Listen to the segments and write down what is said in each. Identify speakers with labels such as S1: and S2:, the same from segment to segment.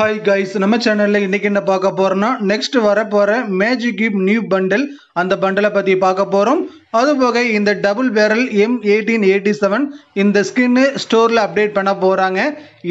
S1: hi guys நம்ம சேனலில் இன்றைக்கி என்ன பார்க்க போகிறோன்னா நெக்ஸ்ட் வரப்போகிற மேஜிக் கியூப் நியூ பண்டில் அந்த பண்டலை பற்றி பார்க்க போகிறோம் அதுபோக இந்த double barrel M eighteen eighty seven இந்த ஸ்கின்னு ஸ்டோரில் அப்டேட் பண்ண போகிறாங்க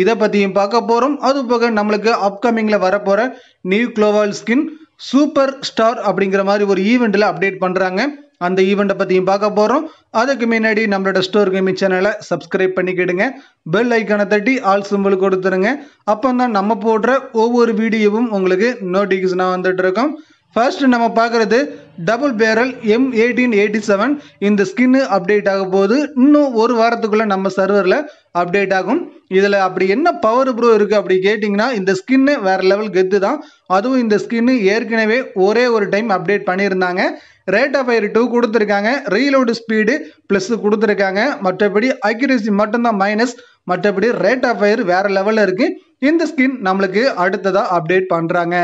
S1: இதை பற்றியும் பார்க்க போகிறோம் அதுபோக நம்மளுக்கு அப்கமிங்கில் வரப்போகிற நியூ க்ளோவால் ஸ்கின் சூப்பர் ஸ்டார் அப்படிங்கிற மாதிரி ஒரு ஈவெண்ட்டில் அப்டேட் பண்ணுறாங்க அந்த ஈவெண்ட்டை பற்றியும் பார்க்க போகிறோம் அதுக்கு முன்னாடி நம்மளோட ஸ்டோர் கேமிங் சேனலை சப்ஸ்கிரைப் பண்ணிக்கிடுங்க பெல் ஐக்கானை தட்டி ஆல் சிம்பிள் கொடுத்துருங்க அப்போ தான் நம்ம போடுற ஒவ்வொரு வீடியோவும் உங்களுக்கு நோட்டிஃபிகேஷனாக வந்துட்டு இருக்கோம் ஃபர்ஸ்ட் நம்ம பார்க்குறது double barrel M eighteen eighty seven இந்த ஸ்கின்னு அப்டேட் ஆக போது இன்னும் ஒரு வாரத்துக்குள்ளே நம்ம சர்வரில் அப்டேட் ஆகும் இதில் அப்படி என்ன பவர் ப்ரோ இருக்குது அப்படி கேட்டிங்கன்னா இந்த ஸ்கின்னு வேறு லெவல் கெத்து தான் அதுவும் இந்த ஸ்கின்னு ஏற்கனவே ஒரே ஒரு டைம் அப்டேட் பண்ணியிருந்தாங்க ரேட் ஆஃப் ஃபயர் டூ கொடுத்துருக்காங்க ரீலோடு ஸ்பீடு ப்ளஸ் கொடுத்துருக்காங்க மற்றபடி அக்யூரேசி மட்டும்தான் மைனஸ் மற்றபடி ரேட் ஆஃப் ஃபயர் வேறு லெவலில் இருக்குது இந்த ஸ்கின் நம்மளுக்கு அடுத்ததாக அப்டேட் பண்ணுறாங்க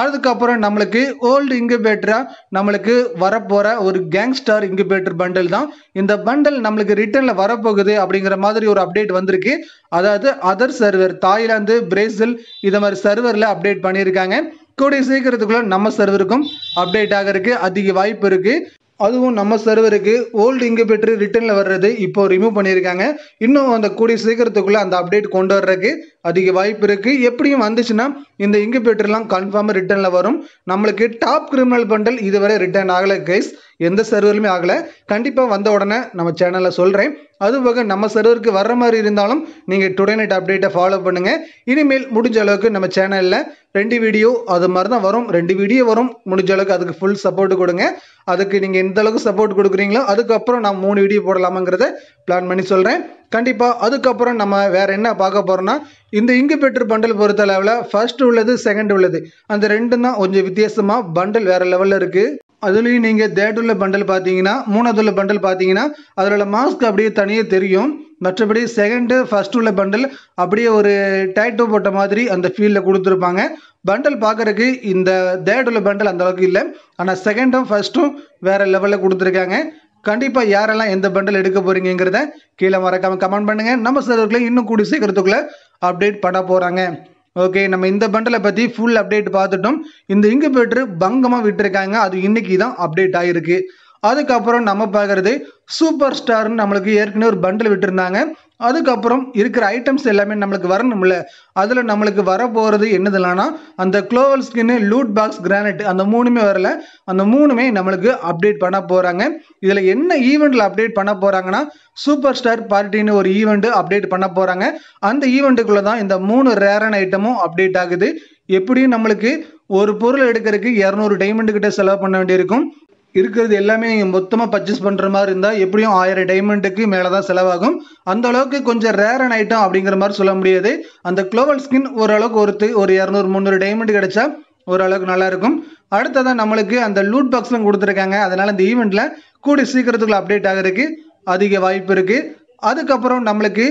S1: அதுக்கப்புறம் நம்மளுக்கு ஓல்டு இன்குபேட்டராக நம்மளுக்கு வரப்போகிற ஒரு கேங்ஸ்டார் இன்குபேட்டர் பண்டல் தான் இந்த பண்டல் நம்மளுக்கு ரிட்டனில் வரப்போகுது அப்படிங்கிற மாதிரி ஒரு அப்டேட் வந்திருக்கு அதாவது அதர் சர்வர் தாய்லாந்து பிரேசில் இது மாதிரி சர்வரில் அப்டேட் பண்ணியிருக்காங்க கூடிய சீக்கிரத்துக்குள்ள நம்ம சர்வருக்கும் அப்டேட் ஆகிறதுக்கு அதிக வாய்ப்பு இருக்குது அதுவும் நம்ம சர்வருக்கு ஓல்டு பெற்று ரிட்டர்னில் வர்றது இப்போ ரிமூவ் பண்ணியிருக்காங்க இன்னும் அந்த கூடிய சீக்கிரத்துக்குள்ளே அந்த அப்டேட் கொண்டு வர்றதுக்கு அதிக வாய்ப்பு இருக்குது எப்படியும் வந்துச்சுன்னா இந்த பெற்றுலாம் கன்ஃபார்மாக ரிட்டர்னில் வரும் நம்மளுக்கு டாப் கிரிமினல் பண்டல் இதுவரை ரிட்டர்ன் ஆகலை கைஸ் எந்த சர்வருமே ஆகலை கண்டிப்பாக வந்த உடனே நம்ம சேனலில் சொல்கிறேன் அது போக நம்ம சர்வருக்கு வர்ற மாதிரி இருந்தாலும் நீங்கள் டுடே நைட் அப்டேட்டை ஃபாலோ பண்ணுங்கள் இனிமேல் முடிஞ்ச அளவுக்கு நம்ம சேனலில் ரெண்டு வீடியோ அது மாதிரி தான் வரும் ரெண்டு வீடியோ வரும் முடிஞ்ச அளவுக்கு அதுக்கு ஃபுல் சப்போர்ட் கொடுங்க அதுக்கு நீங்கள் எந்த அளவுக்கு சப்போர்ட் கொடுக்குறீங்களோ அதுக்கப்புறம் நான் மூணு வீடியோ போடலாமாங்கிறத பிளான் பண்ணி சொல்கிறேன் கண்டிப்பாக அதுக்கப்புறம் நம்ம வேறு என்ன பார்க்க போகிறோன்னா இந்த இங்கு பெற்று பண்டல் பொறுத்த அளவில் ஃபர்ஸ்ட் உள்ளது செகண்ட் உள்ளது அந்த ரெண்டும் தான் கொஞ்சம் வித்தியாசமாக பண்டல் வேறு லெவலில் இருக்குது அதுலேயும் நீங்கள் தேர்டுள்ள பண்டல் பார்த்தீங்கன்னா மூணாவதுள்ள பண்டல் பார்த்தீங்கன்னா உள்ள மாஸ்க் அப்படியே தனியே தெரியும் மற்றபடி செகண்டு ஃபஸ்ட்டு உள்ள பண்டல் அப்படியே ஒரு டேட்டோ போட்ட மாதிரி அந்த ஃபீல்டில் கொடுத்துருப்பாங்க பண்டல் பார்க்குறக்கு இந்த தேர்ட் உள்ள பண்டல் அந்தளவுக்கு இல்லை ஆனால் செகண்டும் ஃபஸ்ட்டும் வேறு லெவலில் கொடுத்துருக்காங்க கண்டிப்பாக யாரெல்லாம் எந்த பண்டல் எடுக்க போகிறீங்கிறத கீழே மறக்காமல் கமெண்ட் பண்ணுங்கள் நம்ம சிலருக்குள்ளே இன்னும் கூடி சீக்கிரத்துக்குள்ளே அப்டேட் பண்ண போகிறாங்க ஓகே நம்ம இந்த பண்டலை பற்றி ஃபுல் அப்டேட் பார்த்துட்டோம் இந்த இன்குபேட்டர் பங்கமாக விட்டுருக்காங்க அது இன்னைக்கு தான் அப்டேட் ஆகிருக்கு அதுக்கப்புறம் நம்ம பார்க்குறது சூப்பர் ஸ்டார்னு நம்மளுக்கு ஏற்கனவே ஒரு பண்டில் விட்டுருந்தாங்க அதுக்கப்புறம் இருக்கிற ஐட்டம்ஸ் எல்லாமே நம்மளுக்கு வரணும்ல அதில் நம்மளுக்கு வரப்போகிறது என்னதுலான்னா அந்த gloo wall skin loot box grenade அந்த மூணுமே வரல அந்த மூணுமே நம்மளுக்கு அப்டேட் பண்ண போகிறாங்க இதில் என்ன ஈவெண்ட்டில் அப்டேட் பண்ண போகிறாங்கன்னா சூப்பர் ஸ்டார் பார்ட்டின்னு ஒரு ஈவெண்ட்டு அப்டேட் பண்ண போகிறாங்க அந்த ஈவெண்ட்டுக்குள்ளே தான் இந்த மூணு ரேரான ஐட்டமும் அப்டேட் ஆகுது எப்படியும் நம்மளுக்கு ஒரு பொருள் எடுக்கிறதுக்கு இரநூறு டைமண்டு கிட்ட செலவு பண்ண வேண்டியிருக்கும் இருக்கிறது எல்லாமே நீங்கள் மொத்தமாக பர்ச்சேஸ் பண்ணுற மாதிரி இருந்தால் எப்படியும் ஆயிரம் டைமண்டுக்கு மேலே தான் செலவாகும் அந்த அளவுக்கு கொஞ்சம் ரேரன் ஐட்டம் அப்படிங்கிற மாதிரி சொல்ல முடியாது அந்த க்ளோவல் ஸ்கின் ஓரளவுக்கு ஒருத்து ஒரு இரநூறு முந்நூறு டைமண்ட் கிடைச்சா ஓரளவுக்கு நல்லாயிருக்கும் அடுத்ததான் நம்மளுக்கு அந்த லூட் பாக்ஸ்லாம் கொடுத்துருக்காங்க அதனால் இந்த ஈவெண்ட்டில் கூடி சீக்கிரத்துக்குள்ள அப்டேட் ஆகிறதுக்கு அதிக வாய்ப்பு இருக்குது அதுக்கப்புறம் நம்மளுக்கு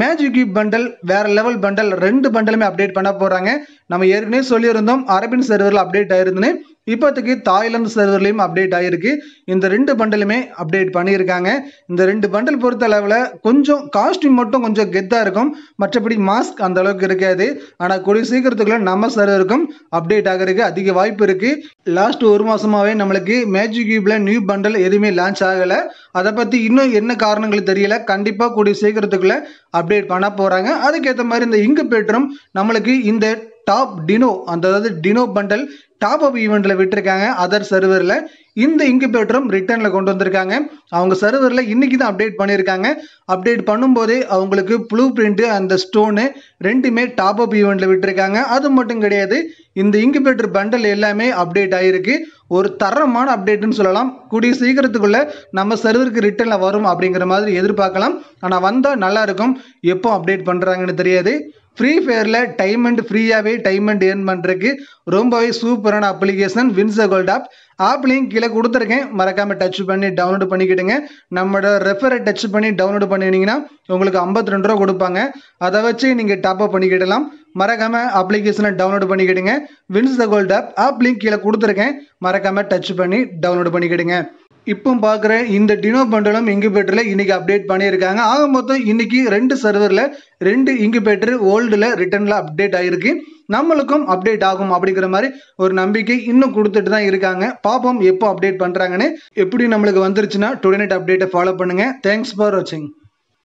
S1: மேஜிக் பண்டல் வேற லெவல் பண்டல் ரெண்டு பண்டலுமே அப்டேட் பண்ண போகிறாங்க நம்ம ஏற்கனவே சொல்லியிருந்தோம் அரபின் சர்வரில் அப்டேட் ஆயிருந்துன்னு இப்போதைக்கு தாய்லாந்து சர்வர்லேயும் அப்டேட் ஆகிருக்கு இந்த ரெண்டு பண்டலுமே அப்டேட் பண்ணியிருக்காங்க இந்த ரெண்டு பண்டல் பொறுத்த அளவில் கொஞ்சம் காஸ்ட்யூம் மட்டும் கொஞ்சம் கெத்தாக இருக்கும் மற்றபடி மாஸ்க் அந்த அளவுக்கு இருக்காது ஆனால் கூடிய சீக்கிரத்துக்குள்ள நம்ம சர்வருக்கும் அப்டேட் ஆகிறதுக்கு அதிக வாய்ப்பு இருக்குது லாஸ்ட் ஒரு மாதமாகவே நம்மளுக்கு மேஜிக் கியூபில் நியூ பண்டல் எதுவுமே லான்ச் ஆகலை அதை பற்றி இன்னும் என்ன காரணங்கள் தெரியல கண்டிப்பாக கூடிய சீக்கிரத்துக்குள்ளே அப்டேட் பண்ண போகிறாங்க அதுக்கேற்ற மாதிரி இந்த இங்கு பேட்டரும் நம்மளுக்கு இந்த டாப் டினோ அந்த அதாவது டினோ பண்டல் டாப் அப் ஈவெண்ட்டில் விட்டுருக்காங்க அதர் சர்வரில் இந்த இன்குபேட்டரும் ரிட்டர்னில் கொண்டு வந்திருக்காங்க அவங்க சர்வரில் இன்றைக்கி தான் அப்டேட் பண்ணியிருக்காங்க அப்டேட் பண்ணும்போதே அவங்களுக்கு ப்ளூ பிரிண்ட்டு அந்த ஸ்டோனு ரெண்டுமே டாப் அப் ஈவெண்ட்டில் விட்டுருக்காங்க அது மட்டும் கிடையாது இந்த இன்குபேட்டர் பண்டல் எல்லாமே அப்டேட் ஆகிருக்கு ஒரு தரமான அப்டேட்டுன்னு சொல்லலாம் கூடிய சீக்கிரத்துக்குள்ளே நம்ம சர்வருக்கு ரிட்டர்னில் வரும் அப்படிங்கிற மாதிரி எதிர்பார்க்கலாம் ஆனால் வந்தால் நல்லாயிருக்கும் எப்போ அப்டேட் பண்ணுறாங்கன்னு தெரியாது ஃப்ரீ ஃபயரில் டைம் அண்ட் ஃப்ரீயாகவே டைம் அண்ட் ஏர்ன் பண்ணுறதுக்கு ரொம்பவே சூப்பரான application wins gold app app link கீழே கொடுத்துருக்கேன் மறக்காமல் டச் பண்ணி டவுன்லோட் பண்ணிக்கிடுங்க நம்மளோட ரெஃபரை டச் பண்ணி டவுன்லோட் பண்ணினீங்கன்னா உங்களுக்கு ஐம்பத்தி ரெண்டு ரூபா கொடுப்பாங்க அதை வச்சு நீங்கள் டாப் அப் பண்ணிக்கிடலாம் மறக்காமல் அப்ளிகேஷனை டவுன்லோட் பண்ணிக்கிடுங்க wins the gold app app link கீழே கொடுத்துருக்கேன் மறக்காமல் டச் பண்ணி டவுன்லோட் பண்ணிக்கிடுங்க இப்போ பார்க்குற இந்த டினோ பண்டலம் இங்குபேட்டரில் இன்றைக்கி அப்டேட் பண்ணியிருக்காங்க ஆக மொத்தம் இன்றைக்கி ரெண்டு சர்வரில் ரெண்டு இங்குபேட்டர் ஓல்டில் ரிட்டனில் அப்டேட் ஆகிருக்கு நம்மளுக்கும் அப்டேட் ஆகும் அப்படிங்கிற மாதிரி ஒரு நம்பிக்கை இன்னும் கொடுத்துட்டு தான் இருக்காங்க பார்ப்போம் எப்போ அப்டேட் பண்ணுறாங்கன்னு எப்படி நம்மளுக்கு வந்துருச்சுன்னா டுடே நைட் அப்டேட்டை ஃபாலோ பண்ணுங்கள் தேங்க்ஸ் ஃபார் வாட்சிங்